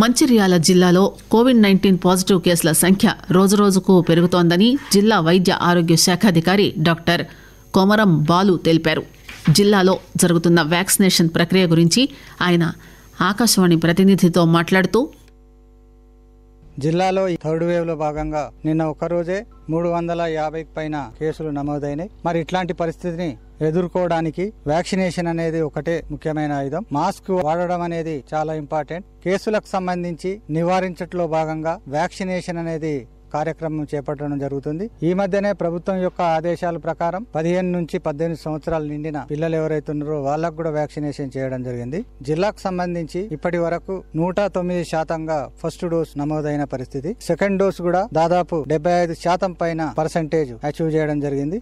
మంచిర్యాల జిల్లాలో Covid nineteen positive కేసుల సంఖ్య రోజురోజుకు పెరుగుతోందని జిల్లా వైద్య ఆరోగ్య శాఖాధికారి డాక్టర్ కొమరం బాలు తెలిపారు జిల్లాలో జరుగుతున్న వ్యాక్సినేషన్ ప్రక్రియ గురించి ఆయన ఆకాశవాణి ప్రతినిధితో మాట్లాడుతూ జిల్లాలో థర్డ్ వేవ్ లో భాగంగా నిన్న రోజే మూడు వందల యాభై పైన కేసులు నమోదైనాయి మరి ఇట్లాంటి పరిస్థితిని ఎదుర్కోవడానికి వ్యాక్సినేషన్ అనేది ఒకటే ముఖ్యమైన ఆయుధం మాస్క్ వాడడం అనేది చాలా ఇంపార్టెంట్ కేసులకు సంబంధించి నివారించట్లో భాగంగా వ్యాక్సినేషన్ అనేది కార్యక్రమం చేపట్టడం జరుగుతుంది ఈ మధ్యనే ప్రభుత్వం యొక్క ఆదేశాల ప్రకారం పదిహేను నుంచి పద్దెనిమిది సంవత్సరాలు నిండిన పిల్లలు ఎవరైతున్నారో వాళ్ళకు కూడా వ్యాక్సినేషన్ చేయడం జరిగింది జిల్లాకు సంబంధించి ఇప్పటి వరకు నూట తొమ్మిది శాతంగా ఫస్ట్ డోస్ నమోదైన పరిస్థితి సెకండ్ డోస్ కూడా దాదాపు డెబ్బై ఐదు శాతం పైన పర్సంటేజ్ అచీవ్ చేయడం జరిగింది